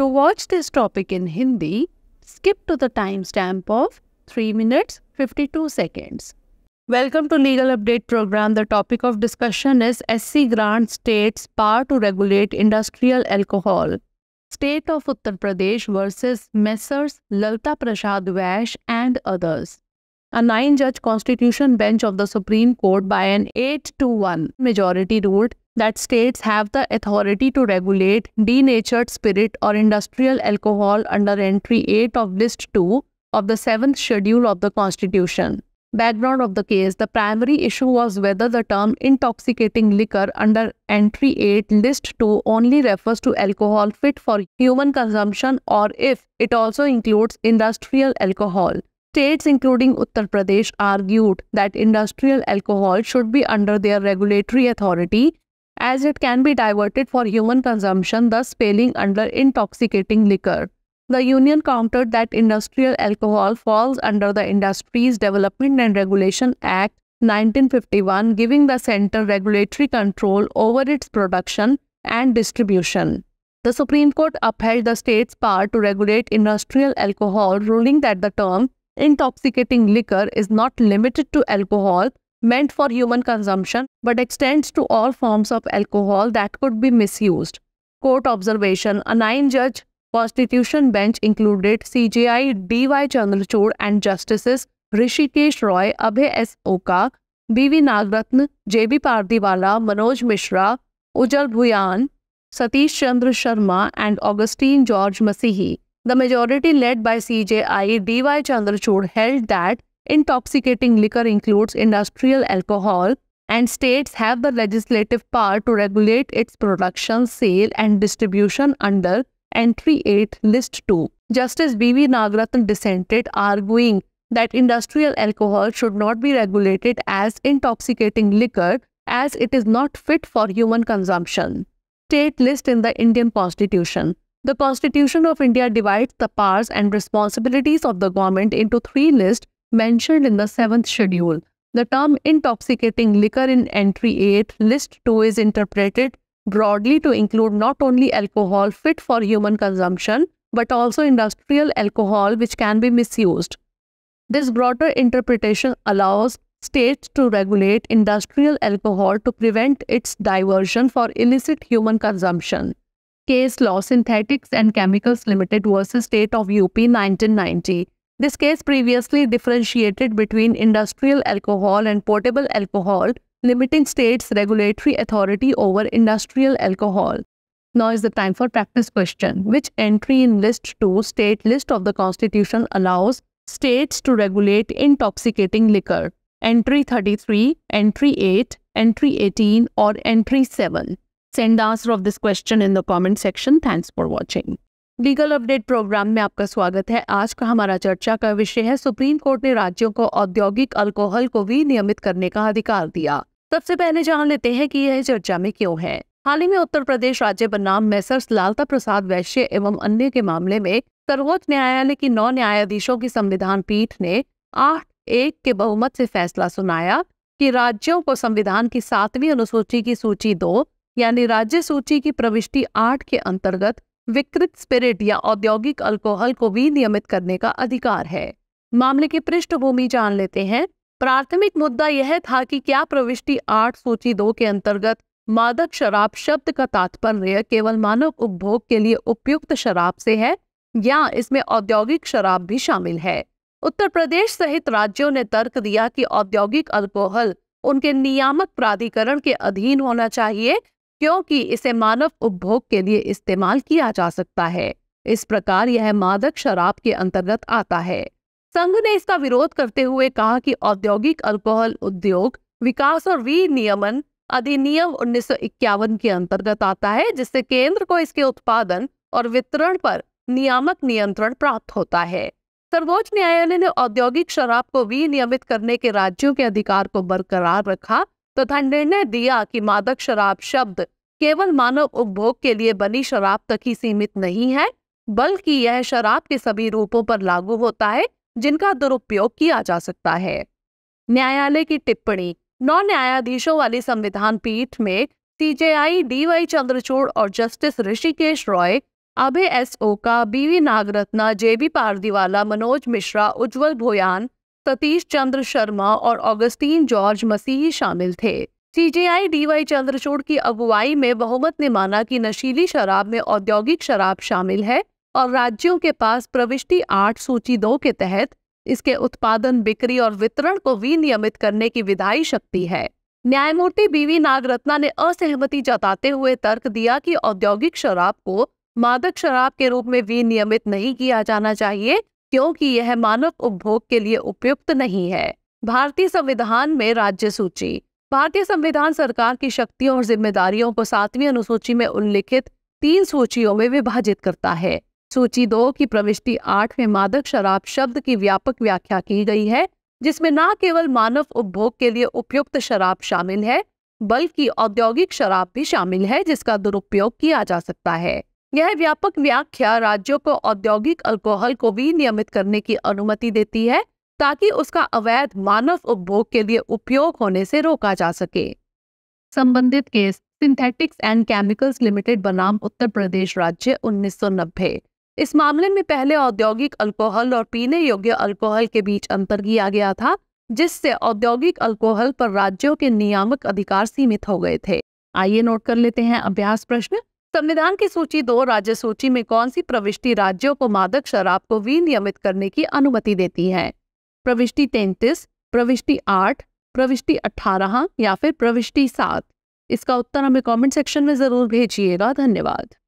To watch this topic in Hindi, skip to the timestamp of 3 minutes 52 seconds. Welcome to Legal Update program. The topic of discussion is SC grant states power to regulate industrial alcohol. State of Uttar Pradesh versus Messrs. Lalta Prasad Vash and others. A nine-judge constitution bench of the Supreme Court by an 8-1 to majority ruled that states have the authority to regulate denatured spirit or industrial alcohol under entry 8 of list 2 of the 7th schedule of the constitution. Background of the case The primary issue was whether the term intoxicating liquor under entry 8 list 2 only refers to alcohol fit for human consumption or if it also includes industrial alcohol. States including Uttar Pradesh argued that industrial alcohol should be under their regulatory authority as it can be diverted for human consumption, thus failing under intoxicating liquor. The union countered that industrial alcohol falls under the Industries Development and Regulation Act 1951, giving the center regulatory control over its production and distribution. The Supreme Court upheld the state's power to regulate industrial alcohol, ruling that the term intoxicating liquor is not limited to alcohol meant for human consumption but extends to all forms of alcohol that could be misused. Court observation A nine judge Constitution bench included CJI D.Y. Chandrachud and Justices Rishikesh Roy, Abhay S. Oka, B.V. Nagratn, J.B. Pardiwala, Manoj Mishra, Ujjal Bhuyan, Satish Chandra Sharma, and Augustine George Masihi. The majority led by CJI D.Y. Chandrachud held that Intoxicating liquor includes industrial alcohol, and states have the legislative power to regulate its production, sale, and distribution under Entry 8, List 2. Justice B.V. Nagarathan dissented, arguing that industrial alcohol should not be regulated as intoxicating liquor as it is not fit for human consumption. State list in the Indian Constitution. The Constitution of India divides the powers and responsibilities of the government into three lists mentioned in the seventh schedule. The term intoxicating liquor in entry 8, list 2 is interpreted broadly to include not only alcohol fit for human consumption, but also industrial alcohol which can be misused. This broader interpretation allows states to regulate industrial alcohol to prevent its diversion for illicit human consumption. Case Law Synthetics and Chemicals Limited versus State of UP 1990. This case previously differentiated between industrial alcohol and portable alcohol, limiting states' regulatory authority over industrial alcohol. Now is the time for practice question. Which entry in List 2, State List of the Constitution allows states to regulate intoxicating liquor? Entry 33, Entry 8, Entry 18 or Entry 7? Send the answer of this question in the comment section. Thanks for watching. Legal update programme में आपका स्वागत है आज का हमारा चर्चा का विषय है सुप्रीम कोर्ट ने राज्यों को औद्योगिक अल्कोहल को भी नियमित करने का अधिकार दिया सबसे पहले जान लेते हैं कि यह चर्चा में क्यों है हाल ही में उत्तर प्रदेश राज्य बनाम मैसर्स लालता प्रसाद वैश्य एवं अन्य के मामले में सर्वोच्च न्यायालय की नौ न्यायाधीशों की संविधान पीठ ने आठ एक के बहुमत से फैसला सुनाया कि राज्यों को संविधान की सातवीं अनुसूची की सूची दो यानी राज्य सूची की प्रविष्टि आठ के अंतर्गत विकृत स्पिरिट या औद्योगिक अल्कोहल को भी नियमित करने का अधिकार है मामले की पृष्ठभूमि जान लेते हैं प्राथमिक मुद्दा यह था कि क्या प्रविष्टि आठ सूची दो के अंतर्गत मादक शराब शब्द का तात्पर्य केवल मानव उपभोग के लिए उपयुक्त शराब से है या इसमें औद्योगिक शराब भी शामिल है उत्तर प्रदेश सहित राज्यों ने तर्क दिया कि औद्योगिक अल्कोहल उनके नियामक प्राधिकरण के अधीन होना चाहिए क्योंकि इसे मानव उपभोग के लिए इस्तेमाल किया जा सकता है इस प्रकार यह मादक शराब के अंतर्गत आता है संघ ने इसका विरोध करते हुए कहा कि औद्योगिक अल्कोहल उद्योग विकास और विनियमन अधिनियम उन्नीस के अंतर्गत आता है जिससे केंद्र को इसके उत्पादन और वितरण पर नियामक नियंत्रण प्राप्त होता है सर्वोच्च न्यायालय ने औद्योगिक शराब को विनियमित करने के राज्यों के अधिकार को बरकरार रखा तथा तो निर्णय दिया कि मादक शराब शब्द केवल मानव उपभोग के लिए बनी शराब तक ही सीमित नहीं है बल्कि यह शराब के सभी रूपों पर लागू होता है जिनका दुरुपयोग किया जा सकता है न्यायालय की टिप्पणी नौ न्यायाधीशों वाली संविधान पीठ में सीजेआई डी वाई चंद्रचूड़ और justice Hrishikesh Roy Abhay S Oka BV Nagarathna जेबी पारदीवाला मनोज मिश्रा उज्जवल भोयान सतीश चंद्र शर्मा और ऑगस्टीन जॉर्ज मसीही शामिल थे सीजेआई डीवाई चंद्रचूड़ की अगुवाई में बहुमत ने माना कि नशीली शराब में औद्योगिक शराब शामिल है और राज्यों के पास प्रविष्टि आठ सूची दो के तहत इसके उत्पादन बिक्री और वितरण को विनियमित करने की विधायी शक्ति है न्यायमूर्ति बीवी नागरत्ना ने असहमति जताते हुए तर्क दिया कि औद्योगिक शराब को मादक शराब के रूप में विनियमित नहीं किया जाना चाहिए क्योंकि यह मानव उपभोग के लिए उपयुक्त नहीं है भारतीय संविधान में राज्य सूची भारतीय संविधान सरकार की शक्तियों और जिम्मेदारियों को सातवीं अनुसूची में उल्लिखित तीन सूचियों में विभाजित करता है सूची दो की प्रविष्टि आठ में मादक शराब शब्द की व्यापक व्याख्या की गई है जिसमें न केवल मानव उपभोग के लिए उपयुक्त शराब शामिल है बल्कि औद्योगिक शराब भी शामिल है जिसका दुरुपयोग किया जा सकता है यह व्यापक व्याख्या राज्यों को औद्योगिक अल्कोहल को भी नियमित करने की अनुमति देती है ताकि उसका अवैध मानव उपभोग के लिए उपयोग होने से रोका जा सके संबंधित case synthetics and chemicals limited बनाम उत्तर प्रदेश राज्य 1990 इस मामले में पहले औद्योगिक अल्कोहल और पीने योग्य अल्कोहल के बीच अंतर किया गया था जिससे औद्योगिक अल्कोहल पर राज्यों के नियामक अधिकार सीमित हो गए थे आइए नोट कर लेते हैं अभ्यास प्रश्न संविधान की सूची दो राज्य सूची में कौन सी प्रविष्टि राज्यों को मादक शराब को विनियमित करने की अनुमति देती है प्रविष्टि तैंतीस प्रविष्टि आठ प्रविष्टि अठारह या फिर प्रविष्टि सात इसका उत्तर हमें कमेंट सेक्शन में ज़रूर भेजिएगा धन्यवाद